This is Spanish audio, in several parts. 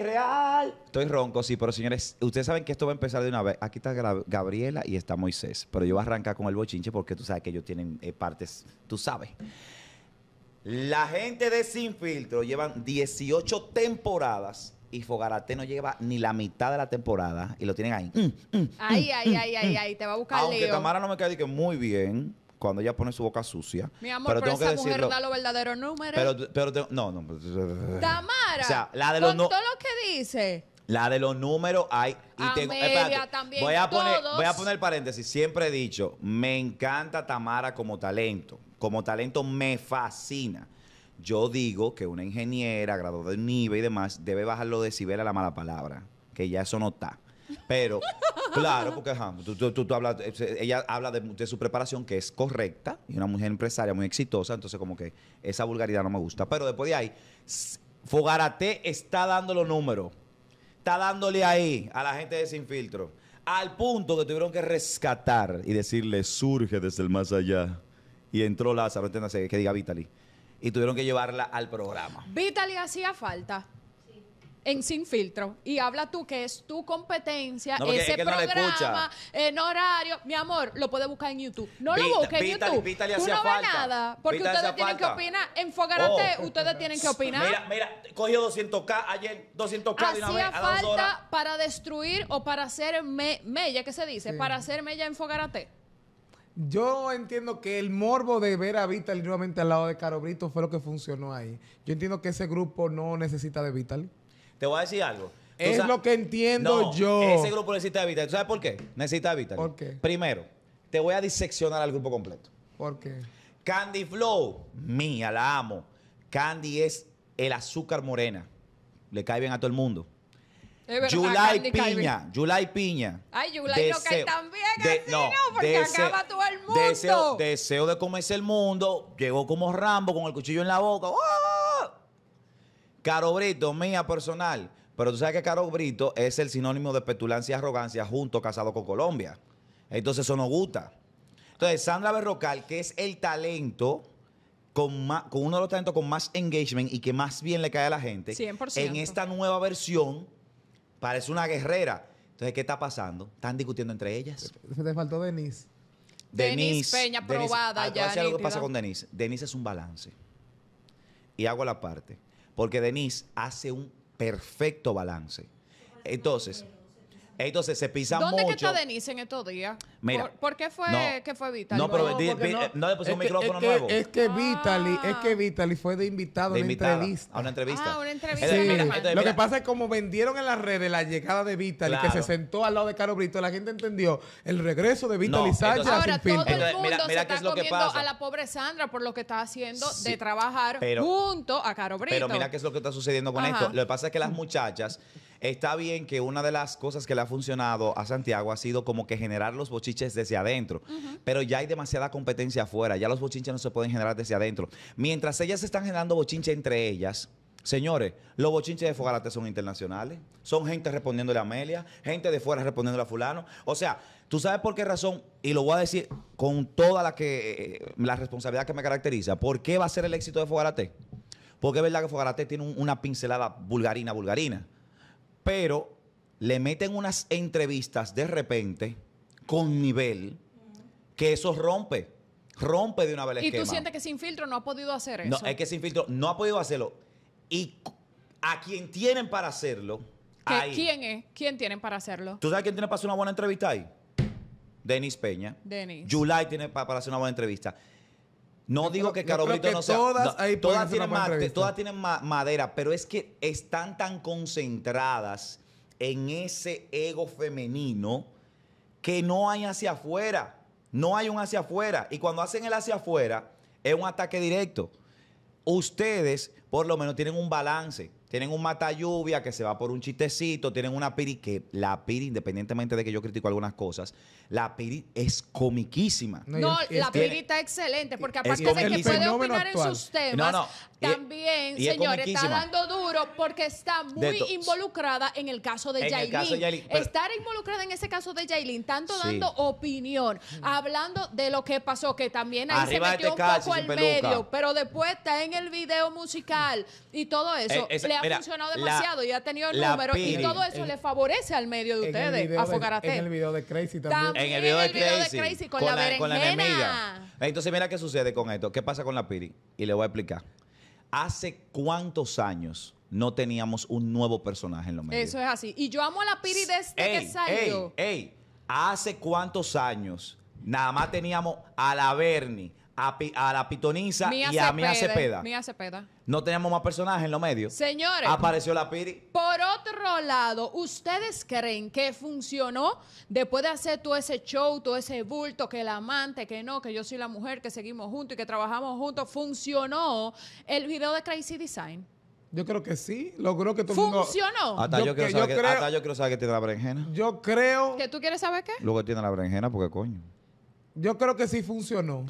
real. Estoy ronco, sí, pero señores, ustedes saben que esto va a empezar de una vez. Aquí está Gabriela y está Moisés, pero yo voy a arrancar con el bochinche porque tú sabes que ellos tienen eh, partes, tú sabes. La gente de Sin Filtro llevan 18 temporadas y Fogarate no lleva ni la mitad de la temporada y lo tienen ahí. Mm, mm, mm, ay, ay, ay, ay, te va a buscar Aunque Tamara no me cae que muy bien, cuando ella pone su boca sucia. Mi amor, pero, tengo esa que decirlo, mujer da los verdaderos números. Pero, pero tengo, no, no. Tamara. O sea, la de los números. todo lo que dice. La de los números hay. Y también, voy, a poner, voy a poner paréntesis. Siempre he dicho, me encanta Tamara como talento. Como talento me fascina. Yo digo que una ingeniera, graduada de nivel y demás, debe bajar los decibeles a la mala palabra. Que ya eso no está. Pero Claro, porque eh, ella habla de, su preparación que es correcta y una mujer empresaria muy exitosa, entonces como que esa vulgaridad no me gusta. Pero después de ahí, Fogarate está dando los números, está dándole ahí a la gente de Sin Filtro, al punto que tuvieron que rescatar y decirle, surge desde el más allá. Y entró Lázaro, entiéndase, que diga Vitali. Y tuvieron que llevarla al programa. Vitali hacía falta en Sin Filtro y habla tú que es tu competencia, ese programa, en horario. Mi amor, lo puede buscar en YouTube. No lo busque en YouTube. tú no ves nada porque ustedes tienen que opinar. enfogarate, oh. ustedes tienen que opinar. Mira, mira, cogió 200K ayer, 200K Hacía de una falta para destruir o para hacer mella, ¿qué se dice? Para hacer mella en Fogarate. Yo entiendo que el morbo de ver a Vital nuevamente al lado de Caro Brito fue lo que funcionó ahí. Yo entiendo que ese grupo no necesita de Vital. Te voy a decir algo. es lo que entiendo No, yo. Ese grupo necesita Víctor. ¿Tú sabes por qué? Necesita Víctor. ¿Por qué? Primero, te voy a diseccionar al grupo completo. ¿Por qué? Candy Flow, mía, la amo. Candy es el azúcar morena. Le cae bien a todo el mundo. July Piña, Piña. Ay, Yulai lo cae también, bien ¿no? Porque acaba todo el mundo. Deseo, de comerse el mundo. Llegó como Rambo con el cuchillo en la boca. ¡Uh! Caro Brito, mía personal. Pero tú sabes que Caro Brito es el sinónimo de petulancia y arrogancia junto casado con Colombia. Entonces eso no gusta. Entonces, Sandra Berrocal, que es el talento con, uno de los talentos con más engagement y que más bien le cae a la gente, en esta nueva versión parece una guerrera. Entonces, ¿qué está pasando? ¿Están discutiendo entre ellas? Te faltó Denise. Denise, Peña probada ah, ya. Algo pasa con Denise. Denise es un balance. Y hago la parte porque Denise hace un perfecto balance. Entonces, entonces se pisan mucho. ¿Dónde está Denise en estos días? Mira. ¿Por, qué fue que fue Vitali? No, pero no, le pusieron un micrófono nuevo. Es que, Vitali, es que ah. Vitaly fue de invitado a una entrevista. A una entrevista. Ah, una entrevista. Lo que pasa es como vendieron en las redes la llegada de Vitali, que se sentó al lado de Caro Brito, la gente entendió el regreso de Vitali Sánchez Ahora todo el mundo mira, se está es comiendo a la pobre Sandra por lo que está haciendo de trabajar junto a Caro Brito. Pero mira qué es lo que está sucediendo con esto. Lo que pasa es que las muchachas está bien que una de las cosas que le ha funcionado a Santiago ha sido como que generar los bochiches desde adentro, pero ya hay demasiada competencia afuera, ya los bochiches no se pueden generar desde adentro. Mientras ellas están generando bochinches entre ellas, Señores, los bochinches de Fogarate son internacionales. Son gente respondiéndole a Amelia, gente de fuera respondiéndole a fulano. O sea, tú sabes por qué razón, y lo voy a decir con toda la que eh, la responsabilidad que me caracteriza, ¿por qué va a ser el éxito de Fogarate? Porque es verdad que Fogarate tiene una pincelada vulgarina, vulgarina. Pero le meten unas entrevistas de repente con nivel que eso rompe. Rompe de una vez ¿Y tú sientes que Sin Filtro no ha podido hacer eso? No, es que Sin Filtro no ha podido hacerlo. Y a quien tienen para hacerlo. a ¿Quién es? ¿Quién tienen para hacerlo? ¿Tú sabes quién tiene para hacer una buena entrevista ahí? Denis Peña. Denis. July tiene para hacer una buena entrevista. No digo que Caro no sea. Todas, todas, tienen madera, pero es que están tan concentradas en ese ego femenino que no hay hacia afuera. No hay un hacia afuera. Y cuando hacen el hacia afuera, es un ataque directo. Ustedes, por lo menos, tienen un balance tienen un mata lluvia que se va por un chistecito, tienen una piri que la piri, independientemente de que yo critico algunas cosas, la piri es comiquísima. No, la piri está excelente, porque aparte de que puede opinar en sus temas, también, señores, está dando duro porque está muy involucrada en el caso de Jailin. Estar involucrada en ese caso de Jailin, tanto dando opinión, hablando de lo que pasó, que también ahí se metió este un poco al medio, pero después está en el video musical y todo eso. Eh, ha funcionado demasiado y ha tenido el número y todo eso le favorece al medio de ustedes, a En el video de Crazy también. en el video de, Crazy, con, la, berenjena. Entonces mira qué sucede con esto. ¿Qué pasa con la Piri? Y le voy a explicar. ¿Hace cuántos años no teníamos un nuevo personaje en los medios? Eso es así. Y yo amo a la Piri desde que salió. Ey, ey, ¿hace cuántos años nada más teníamos a la Berni a, la Pitoniza y a Mía Cepeda. Mía Cepeda. No teníamos más personajes en los medios. Señores. Apareció la Piri. Por otro lado, ¿ustedes creen que funcionó después de hacer todo ese show, todo ese bulto, que el amante, que no, que yo soy la mujer, que seguimos juntos y que trabajamos juntos? ¿Funcionó el video de Crazy Design? Yo creo que sí. Logró que ¿Funcionó? Hasta yo, quiero saber que, tiene la berenjena. Yo creo, ¿Que tú quieres saber qué? Luego tiene la berenjena porque coño. yo creo que sí funcionó.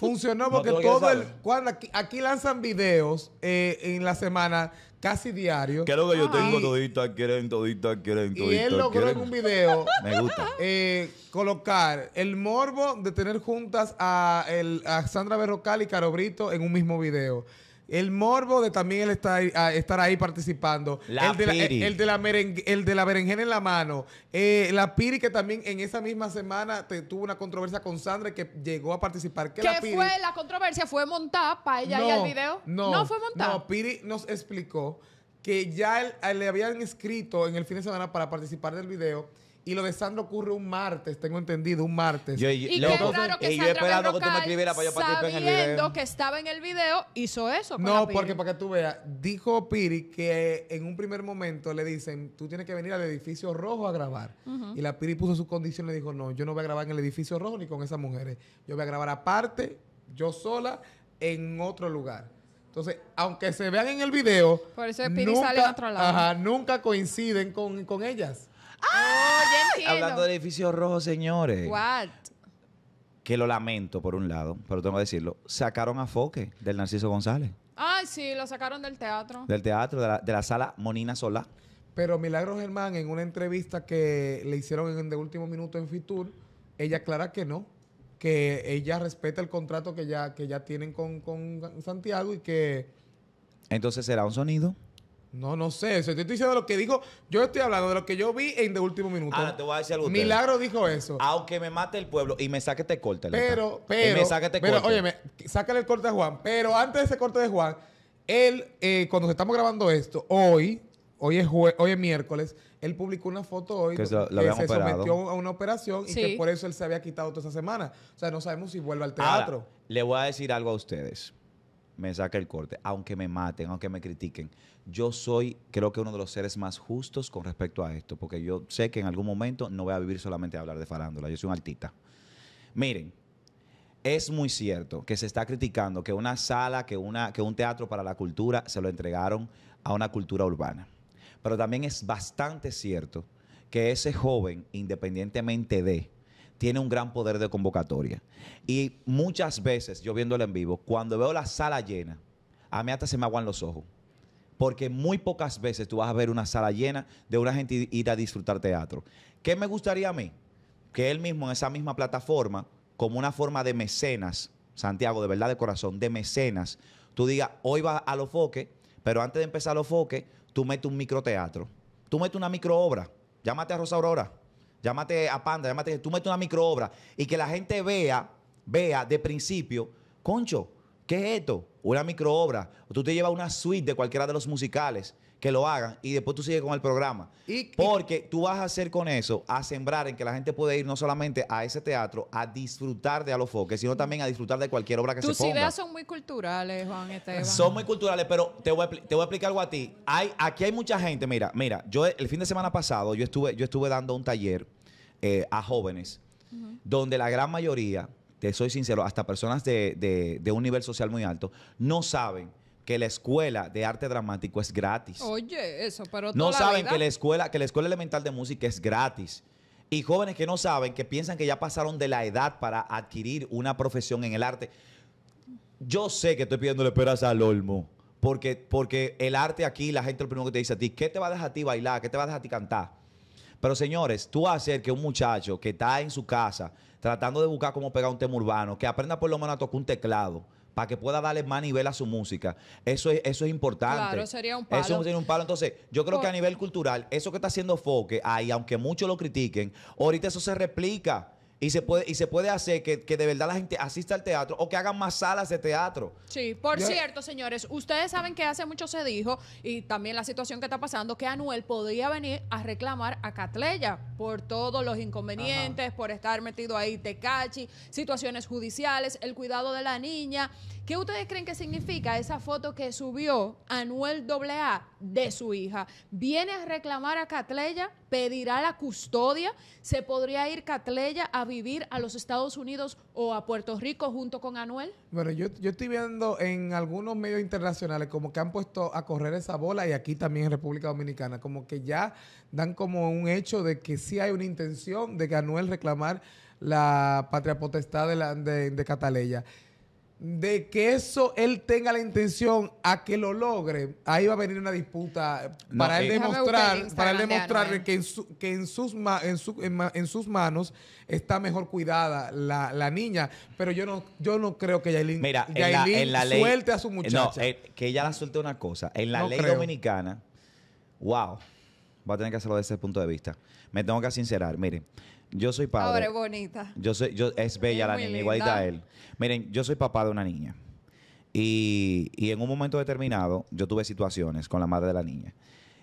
Funcionó porque todo el. Cuando aquí, lanzan videos eh, en la semana casi diario. Creo que yo ah. tengo todita, quieren, todita, quieren, todita. Y él logró en un video. Me gusta. Eh, colocar el morbo de tener juntas a, el, a Sandra Berrocal y Caro Brito en un mismo video. El morbo de también él estar, ahí participando. el, de la, el, de la berenjena en la mano. Eh, la Piri que también en esa misma semana tuvo una controversia con Sandra que llegó a participar. ¿Qué, la fue la controversia? ¿Fue montada para ella no, y al video? No, no fue montada. No, Piri nos explicó que ya le habían escrito en el fin de semana para participar del video y lo de Sandro ocurre un martes, tengo entendido, un martes. Yo, y que que tú me escribieras para yo participar en el video. que estaba en el video, hizo eso. no, porque para que tú veas, dijo Piri que en un primer momento le dicen, tú tienes que venir al edificio rojo a grabar. Y la Piri puso sus condiciones y le dijo, no, yo no voy a grabar en el edificio rojo ni con esas mujeres. Yo voy a grabar aparte, yo sola, en otro lugar. Entonces, aunque se vean en el video, Por eso Piri nunca, sale otro lado. Ajá, nunca coinciden con, con ellas. Oh, Hablando de edificio rojo, señores. Que lo lamento, por un lado, pero tengo que decirlo. Sacaron a Foque del Narciso González. Ay, sí, lo sacaron del teatro. Del teatro, de la, de la sala Monina Solá. Pero Milagro Germán, en una entrevista que le hicieron en de último minuto en Fitur, ella aclara que no, que ella respeta el contrato que ya, que ya tienen con Santiago y que... Entonces será un sonido. No, no sé. estoy diciendo lo que dijo. Yo estoy hablando de lo que yo vi en de último minuto. Ah, te voy a decir algo. Milagro dijo eso. Aunque me mate el pueblo y me saque este corte. Pero, pero. me sácale el corte a Juan. Pero antes de ese corte de Juan, él, eh, cuando estamos grabando esto, hoy, hoy es, hoy es miércoles, él publicó una foto hoy que, se sometió a una operación y que por eso él se había quitado toda esa semana. O sea, no sabemos si vuelve al teatro. le voy a decir algo a ustedes me saque el corte, aunque me maten, aunque me critiquen. Yo soy, creo que uno de los seres más justos con respecto a esto, porque yo sé que en algún momento no voy a vivir solamente a hablar de farándula, yo soy un artista. Miren, es muy cierto que se está criticando que una sala, que, una, que un teatro para la cultura se lo entregaron a una cultura urbana. Pero también es bastante cierto que ese joven, independientemente de, tiene un gran poder de convocatoria. Y muchas veces, yo viéndolo en vivo, cuando veo la sala llena, a mí hasta se me aguan los ojos. Porque muy pocas veces tú vas a ver una sala llena de una gente ir a disfrutar teatro. ¿Qué me gustaría a mí? Que él mismo en esa misma plataforma, como una forma de mecenas, Santiago, de verdad de corazón, de mecenas, tú digas, hoy va a los foques, pero antes de empezar los foques, tú metes un microteatro. Tú metes una microobra. Llámate a Rosa Aurora llámate a Panda, llámate, tú metes una microobra y que la gente vea, vea de principio, concho, ¿qué es esto? Una microobra. O tú te llevas una suite de cualquiera de los musicales que lo hagan y después tú sigues con el programa. Porque tú vas a hacer con eso, a sembrar en que la gente puede ir no solamente a ese teatro, a disfrutar de Alofoque, sino también a disfrutar de cualquier obra que se ponga. Tus ideas son muy culturales, Juan Esteban. Son muy culturales, pero te voy a, explicar algo a ti. Hay, aquí hay mucha gente, mira, mira, yo el fin de semana pasado yo estuve, yo estuve dando un taller eh, a jóvenes, donde la gran mayoría te soy sincero, hasta personas de, un nivel social muy alto, no saben que la escuela de arte dramático es gratis. Oye, eso, pero no saben que la escuela que la escuela elemental de música es gratis. Y jóvenes que no saben, que piensan que ya pasaron de la edad para adquirir una profesión en el arte. Yo sé que estoy pidiéndole esperanza al olmo, porque, porque el arte aquí, la gente lo primero que te dice a ti, ¿qué te va a dejar a ti bailar? ¿Qué te va a dejar a ti cantar? Pero señores, tú hacer que un muchacho que está en su casa tratando de buscar cómo pegar un tema urbano, que aprenda por lo menos a tocar un teclado, para que pueda darle más nivel a su música. Eso es, eso es importante. Claro, sería un palo. Eso tiene un palo. Entonces, yo creo que a nivel cultural, eso que está haciendo Foque, ahí, aunque muchos lo critiquen, ahorita eso se replica. Y se puede, y se puede hacer que, de verdad la gente asista al teatro o que hagan más salas de teatro. Sí, por cierto, señores, ustedes saben que hace mucho se dijo, y también la situación que está pasando, que Anuel podría venir a reclamar a Catleya por todos los inconvenientes, por estar metido ahí Tecachi, situaciones judiciales, el cuidado de la niña. ¿Qué ustedes creen que significa esa foto que subió Anuel AA de su hija? ¿Viene a reclamar a Catleya? ¿Pedirá la custodia? ¿Se podría ir Catleya a vivir a los Estados Unidos o a Puerto Rico junto con Anuel? Bueno, yo, estoy viendo en algunos medios internacionales como que han puesto a correr esa bola y aquí también en República Dominicana, como que ya dan como un hecho de que sí hay una intención de que Anuel reclamar la patria potestad de, la, de que eso él tenga la intención a que lo logre, ahí va a venir una disputa para él eh, demostrar, para él eh. que, en, que en, sus en, sus manos está mejor cuidada la, niña, pero yo no yo no creo que Yailin, suelte a su eh, muchacha. No, que ella la suelte una cosa, en la ley dominicana, wow, va a tener que hacerlo desde ese punto de vista. Me tengo que sincerar, miren, yo soy padre. Ahora es bonita. Yo soy, yo, es bella la niña, igualita a él. Miren, yo soy papá de una niña. Y, y, en un momento determinado, yo tuve situaciones con la madre de la niña.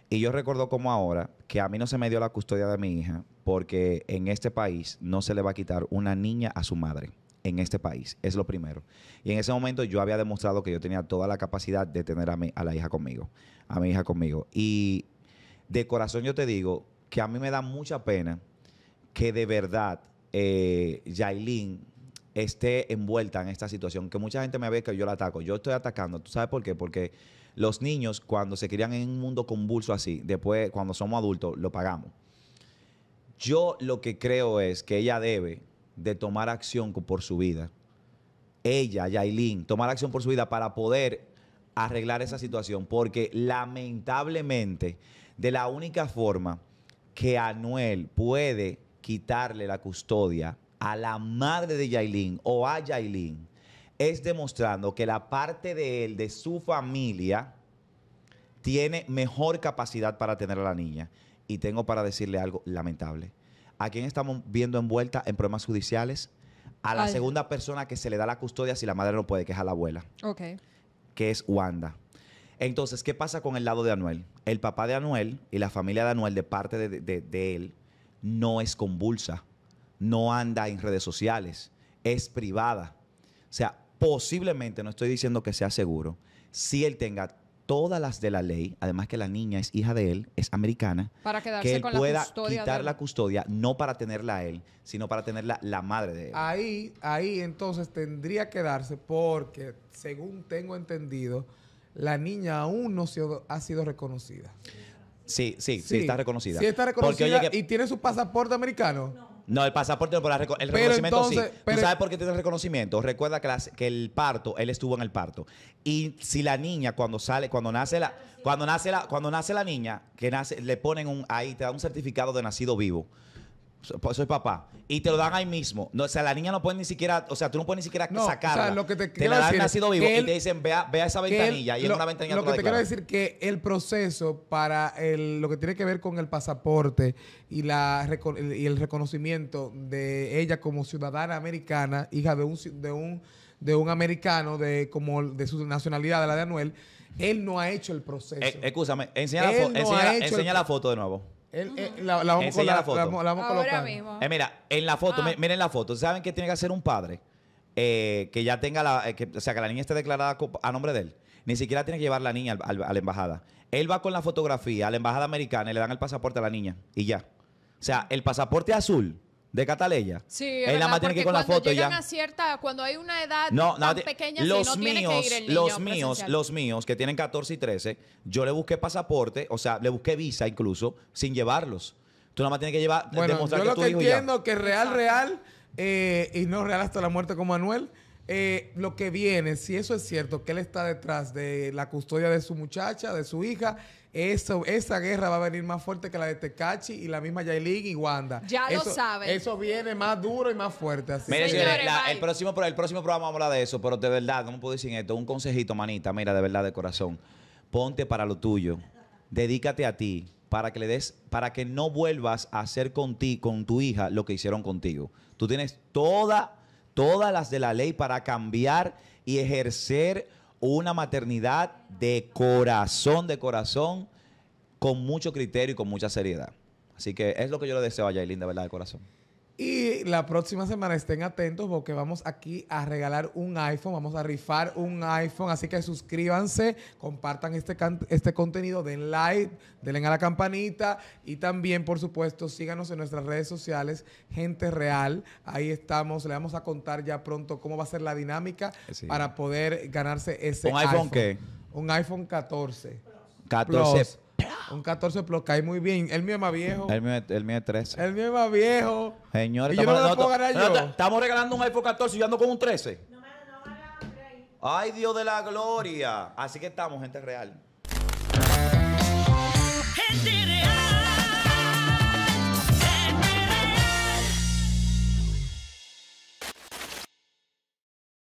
Y yo recuerdo como ahora que a mí no se me dio la custodia de mi hija porque en este país no se le va a quitar una niña a su madre. En este país, es lo primero. Y en ese momento yo había demostrado que yo tenía toda la capacidad de tener a, mi, a la hija conmigo, a mi hija conmigo. Y de corazón yo te digo que a mí me da mucha pena que de verdad eh, Yailin esté envuelta en esta situación, que mucha gente me ve que yo la ataco. Yo estoy atacando, ¿tú sabes por qué? Porque los niños cuando se crían en un mundo convulso así, después cuando somos adultos lo pagamos. Yo lo que creo es que ella debe de tomar acción por su vida. Ella, Yailin, tomar acción por su vida para poder arreglar esa situación, porque lamentablemente de la única forma que Anuel puede quitarle la custodia a la madre de Yailin o a Yailin es demostrando que la parte de él, de su familia, tiene mejor capacidad para tener a la niña. Y tengo para decirle algo lamentable. ¿A quién estamos viendo envuelta en problemas judiciales? A la segunda persona que se le da la custodia si la madre no puede, quejar a la abuela. Ok. Que es Wanda. Entonces, ¿qué pasa con el lado de Anuel? El papá de Anuel y la familia de Anuel, de parte de él, no es convulsa, no anda en redes sociales, es privada. O sea, posiblemente, no estoy diciendo que sea seguro, si él tenga todas las de la ley, además que la niña es hija de él, es americana, para que él pueda quitar la custodia, no para tenerla a él, sino para tenerla la madre de él. Ahí, ahí entonces tendría que darse porque, según tengo entendido, la niña aún no ha sido reconocida. Sí, sí, sí, está reconocida. Sí está reconocida y tiene su pasaporte americano. No. el pasaporte no, pero el reconocimiento sí. ¿Tú sabes por qué tiene el reconocimiento? Recuerda que, que, el parto, él estuvo en el parto. Y si la niña cuando sale, cuando nace la, cuando nace la, cuando nace la niña, que nace, le ponen un, ahí te da un certificado de nacido vivo. Pues, soy papá. Y te lo dan ahí mismo. o sea, la niña no puede ni siquiera, o sea, tú no puedes ni siquiera sacarla. lo que te, la dan nacido vivo y te dicen, vea, esa ventanilla. y es una ventanilla Lo que te quiero decir que el proceso para el, lo que tiene que ver con el pasaporte y, la, y el reconocimiento de ella como ciudadana americana, hija de un, de un, de un americano, de, como de su nacionalidad, de la de Anuel, él no ha hecho el proceso. Eh, escúchame, enseña la foto de nuevo. Eh, la, Enseña la foto. Ahora mismo. Eh, mira, en la foto, ah. miren la foto. ¿Saben que tiene que ser un padre? Eh, que ya tenga la. que- o sea, que la niña esté declarada a nombre de él. Ni siquiera tiene que llevar la niña a la embajada. Él va con la fotografía a la embajada americana y le dan el pasaporte a la niña. Y ya. O sea, el pasaporte azul de Cataleya. Sí, es nada tiene que con la foto ya. una cierta, cuando hay una edad no, pequeña, los míos, los míos, los míos que tienen 14 y 13, yo le busqué pasaporte, o sea, le busqué visa incluso sin llevarlos. Tú nada más tienes que llevar bueno, yo lo que entiendo que real real eh, y no real hasta la muerte como Manuel eh, lo que viene, si eso es cierto, que él está detrás de la custodia de su muchacha, de su hija, eso, esa guerra va a venir más fuerte que la de Tecachi y la misma Yailin y Wanda. Ya lo saben. Eso viene más duro y más fuerte. el, próximo, el próximo programa vamos a hablar de eso, pero de verdad, no puedo decir esto. Un consejito, manita, mira, de verdad, de corazón. Ponte para lo tuyo. Dedícate a ti para que le des, para que no vuelvas a hacer con ti, con tu hija, lo que hicieron contigo. Tú tienes toda todas las de la ley para cambiar y ejercer una maternidad de corazón, de corazón, con mucho criterio y con mucha seriedad. Así que es lo que yo le deseo a Yailin, de verdad, de corazón. Y la próxima semana estén atentos porque vamos aquí a regalar un iPhone, vamos a rifar un iPhone, así que suscríbanse, compartan este, este contenido, den like, denle a la campanita y también, por supuesto, síganos en nuestras redes sociales, Gente Real, ahí estamos, le vamos a contar ya pronto cómo va a ser la dinámica para poder ganarse ese iPhone. ¿Un iPhone qué? Un iPhone 14. 14 un 14 Plus cae muy bien. El mío es más viejo. El mío, es- 13. El mío es más viejo. Señores, yo yo. estamos regalando un iPhone 14 y yo ando con un 13. Ay, Dios de la gloria. Así que estamos, gente real. Gente